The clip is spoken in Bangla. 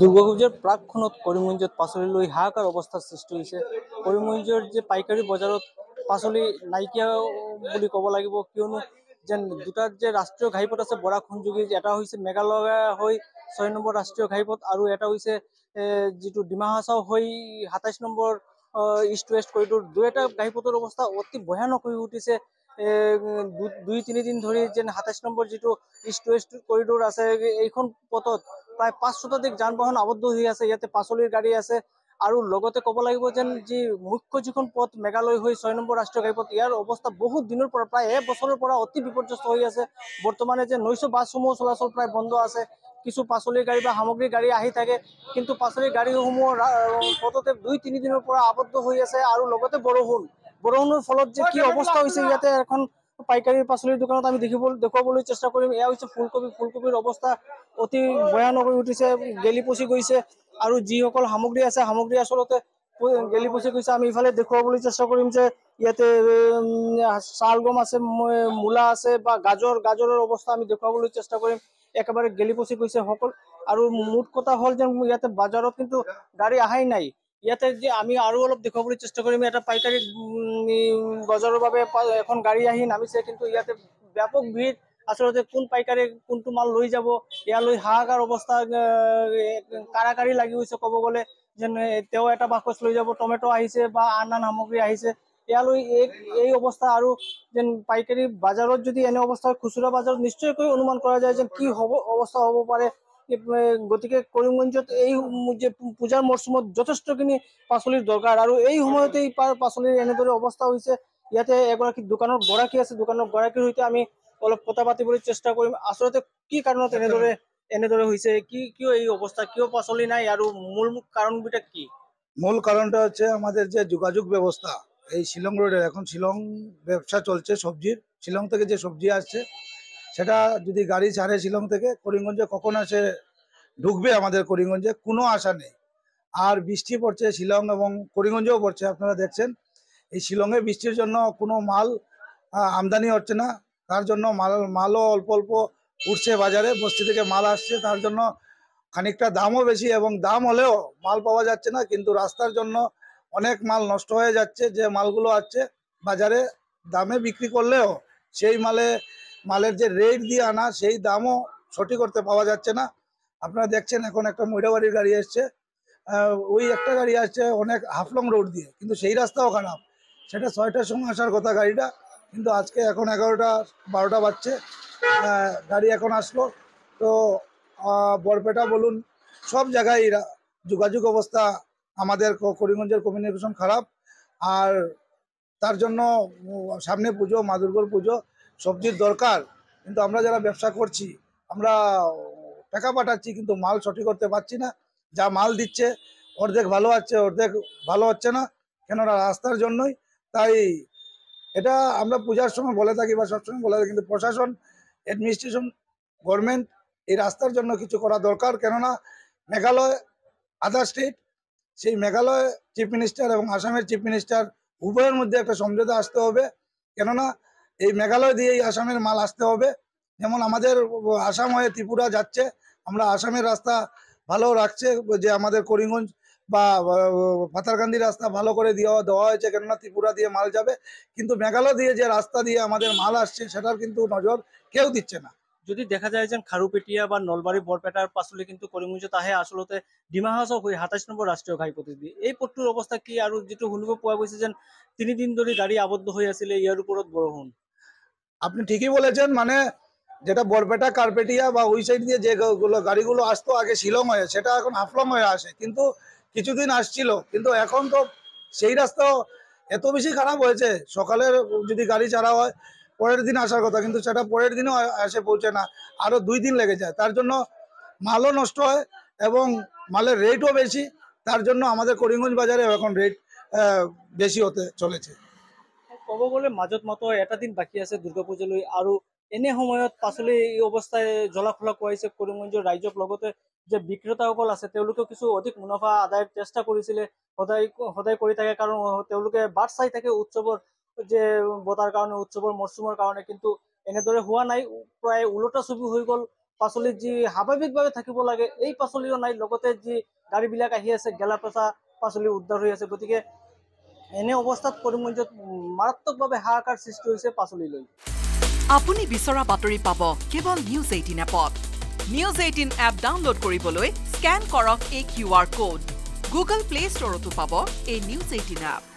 দুর্গাপূজার প্রাকক্ষণ করিমগঞ্জত পাচলি লো হাহাকার অবস্থার সৃষ্টি হয়েছে করিমগঞ্জের যে পাইকারি বজারত পাচলি নাইকিয়া বলে কব লাগিব কিয়নো যে দুটার যে রাষ্ট্রীয় ঘাইপথ আছে বরাক যে এটা হয়েছে মেঘালয় হয়ে ছয় নম্বর রাষ্ট্রীয় ঘাইপথ আর এটা হয়েছে যুক্ত ডিমাহাসাও হয়ে সাতাইশ নম্বর ইস্ট ওয়েস্ট করিডোর দু একটা ঘাইপথের অবস্থা অতি ভয়ানক হয়ে উঠিছে দুই তিনদিন ধরে যে সাতাইশ নম্বর যে ইস্ট ওয়েস্ট করিডোর আছে এইখন পথত প্ৰায় পাঁচ শতাধিক যান বাহন আবদ্ধ হয়ে আছে ইয়াতে পাচলিৰ গাড়ি আছে আৰু লগতে কব লাগিব যেন যে মুখ্য যিখন পথ মেঘালয় হৈ ছয় নম্বৰ ৰাষ্ট্ৰীয় ঘাইপথ ইয়াৰ অৱস্থা বহুত দিনৰ পৰা প্ৰায় এবছৰৰ পৰা অতি বিপৰ্যস্ত হৈ আছে বৰ্তমানে যে নৈশ বাছসমূহ চলাচল প্ৰায় বন্ধ আছে কিছু পাচলিৰ গাড়ী বা সামগ্ৰীৰ গাড়ী আহি থাকে কিন্তু পাচলিৰ গাড়ীসমূহৰ পথতে দুই তিনিদিনৰ পৰা আবদ্ধ হৈ আছে আৰু লগতে বৰষুণ বৰষুণৰ ফলত যে কি অৱস্থা হৈছে ইয়াতে এখন পাইকারির পাচলির দোকানত আমি দেখব দেখাবল চেষ্টা করি এয়া হচ্ছে ফুলকপি ফুলকপির অবস্থা অতি ভয়ানক হয়ে উঠেছে গেলি পচি গেছে আর যখন সামগ্রী আছে সামগ্রী আসলতে গেলি পচি গেছে আমি ইফালে দেখাবল চেষ্টা করি যে ইয়াতে শালগম আছে মূলা আছে বা গাজর গাজরের অবস্থা আমি দেখাবল চেষ্টা করি একেবারে গেলি পচি গেছে সকল আর মোট কথা হল যে ইয়াতে বাজারত কিন্তু গাড়ি আহাই নাই ইয়াতে যে আমি আৰু অলপ দেখুৱাবলৈ চেষ্টা কৰিম এটা পাইকাৰী গজৰৰ বাবে এখন গাড়ী আহি নামিছে কিন্তু ইয়াতে ব্যাপক ভিৰ আচলতে কোন পাইকাৰী কোনটো মাল লৈ যাব ইয়ালৈ হাহাকাৰ অৱস্থা কাৰাকাৰী লাগি গৈছে ক'ব গ'লে যেন তেওঁ এটা বাকচ লৈ যাব টমেট' আহিছে বা আন আন সামগ্ৰী আহিছে ইয়ালৈ এই এই অৱস্থা আৰু যেন পাইকাৰী বজাৰত যদি এনে অৱস্থা খুচুৰা বজাৰত নিশ্চয়কৈ অনুমান কৰা যায় যেন কি হ'ব অৱস্থা হ'ব পাৰে গতিকে কৰিমগঞ্জত এই যে পূজাৰ মৰচুমত যথেষ্টখিনি পাচলিৰ দৰকাৰ আৰু এই সময়তে এই পাচলির এনেদৰে অবস্থা হৈছে ইয়াতে এগৰাকী দোকানৰ গৰাকী আছে দোকানৰ গৰাকীৰ সহ আমি অলপ কথা পাতিবলৈ চেষ্টা কৰিম আচলতে কি কাৰণত এনেদরে এনেদৰে হৈছে কি কিয় এই অৱস্থা কিয় পাচলি নাই আৰু মূল কাৰণকেইটা কি মূল কারণটা হচ্ছে আমাদের যে যোগাযোগ ব্যবস্থা এই শিলং রোডের এখন শিলং ব্যবসা চলছে সবজির শিলং থেকে যে সবজি আসছে সেটা যদি গাড়ি ছাড়ে শিলং থেকে করিমগঞ্জে কখন আসে ঢুকবে আমাদের করিমগঞ্জে কোনো আশা নেই আর বৃষ্টি পড়ছে শিলং এবং করিমগঞ্জেও পড়ছে আপনারা দেখছেন এই শিলংয়ে বৃষ্টির জন্য কোনো মাল আমদানি হচ্ছে না তার জন্য মাল মালও অল্প অল্প উঠছে বাজারে বস্তি থেকে মাল আসছে তার জন্য খানিকটা দামও বেশি এবং দাম হলেও মাল পাওয়া যাচ্ছে না কিন্তু রাস্তার জন্য অনেক মাল নষ্ট হয়ে যাচ্ছে যে মালগুলো আছে বাজারে দামে বিক্রি করলেও সেই মালে মালের যে রেট দিয়ে আনা সেই দামও সঠিক করতে পাওয়া যাচ্ছে না আপনারা দেখছেন এখন একটা মহিলাবাড়ির গাড়ি আসছে ওই একটা গাড়ি আসছে অনেক হাফলং রোড দিয়ে কিন্তু সেই রাস্তাও খারাপ সেটা ছয়টার সময় আসার কথা গাড়িটা কিন্তু আজকে এখন এগারোটা বারোটা বাজছে গাড়ি এখন আসলো তো বরপেটা বলুন সব জায়গায় যোগাযোগ অবস্থা আমাদের করিমগঞ্জের কমিউনিকেশন খারাপ আর তার জন্য সামনে পুজো মাদুরগড় পুজো সবজির দরকার কিন্তু আমরা যারা ব্যবসা করছি আমরা টাকা পাঠাচ্ছি কিন্তু মাল সঠিক করতে পারছি না যা মাল দিচ্ছে অর্ধেক ভালো আছে অর্ধেক ভালো হচ্ছে না কেননা রাস্তার জন্যই তাই এটা আমরা পূজার সময় বলে থাকি বা সবসময় বলে থাকি কিন্তু প্রশাসন অ্যাডমিনিস্ট্রেশন গভর্নমেন্ট এই রাস্তার জন্য কিছু করা দরকার কেননা মেঘালয় আদার স্টেট সেই মেঘালয় চিফ মিনিস্টার এবং আসামের চিফ মিনিস্টার উভয়ের মধ্যে একটা সমঝোতা আসতে হবে কেননা এই মেঘালয় দিয়েই আসামের মাল আসতে হবে যেমন আমাদের আসাম হয়ে ত্রিপুরা যাচ্ছে আমরা আসামের রাস্তা ভালো রাখছে যে আমাদের করিমগঞ্জ বা পাথারকান্দি রাস্তা ভালো করে দেওয়া দেওয়া হয়েছে কেননা ত্রিপুরা দিয়ে মাল যাবে কিন্তু মেঘালয় দিয়ে যে রাস্তা দিয়ে আমাদের মাল আসছে সেটার কিন্তু নজর কেউ দিচ্ছে না যদি দেখা যায় যে খারুপেটিয়া বা নলবাড়ি বরপেটার পাশলে কিন্তু করিমগঞ্জ তাহে আসলতে ডিমাহাস হয়ে সাতাইশ নম্বর রাষ্ট্রীয় ঘাইপথে দিয়ে এই পথটোৰ অবস্থা কি আর যিটো শুনিব পোৱা গৈছে যেন তিনিদিন ধরে গাড়ি আবদ্ধ হয়ে আছিলে ইয়াৰ ওপৰত বৰষুণ আপনি ঠিকই বলেছেন মানে যেটা বরপেটা কার্পেটিয়া বা ওই সাইড দিয়ে যেগুলো গাড়িগুলো আসতো আগে শিলং হয়ে সেটা এখন হাফলং হয়ে আসে কিন্তু কিছুদিন আসছিল কিন্তু এখন তো সেই রাস্তা এত বেশি খারাপ হয়েছে সকালে যদি গাড়ি ছাড়া হয় পরের দিন আসার কথা কিন্তু সেটা পরের দিনও এসে পৌঁছে না আরও দুই দিন লেগে যায় তার জন্য মালও নষ্ট হয় এবং মালের রেটও বেশি তার জন্য আমাদের করিমগঞ্জ বাজারে এখন রেট বেশি হতে চলেছে কব গলে মাজত মাত্ৰ এটা দিন বাকী আছে দুৰ্গা পূজালে আৰু এনে সময়ত পাচলি এই অবস্থায় জলাফলা কোয়াইছে কৰিমগঞ্জ ৰাইজক লগতে যে বিক্ৰেতাসকল আছে তেওঁলোকে কিছু অধিক মুনাফা আদায়েৰ চেষ্টা কৰিছিলে সদায় সদায় কৰি থাকে কাৰণ তেওঁলোকে বাট চাই থাকে উৎসৱৰ যে বতাৰ কাৰণে উৎসৱৰ মৰশুমেৰ কাৰণে কিন্তু এনেদৰে হোৱা নাই প্ৰায় উলটা ছবি হৈ গল পাচলি যি স্বাভাৱিকভাৱে থাকিব লাগে এই পাচলিও নাই লগতে যি যে আহি আছে গেলা পেচা পাচলি উদ্ধাৰ হৈ আছে গতিকে এনে অৱস্থাত কৰিমগঞ্জত মাৰাত্মকভাৱে হাহাকাৰ সৃষ্টি হৈছে পাচলিলৈ আপুনি বিচৰা বাতৰি পাব কেৱল নিউজ এইটিন এপত নিউজ এইটিন এপ ডাউনলোড কৰিবলৈ স্কেন কৰক এই Q R code Google Play ষ্টৰতো পাব এই নিউজ এইটিন এপ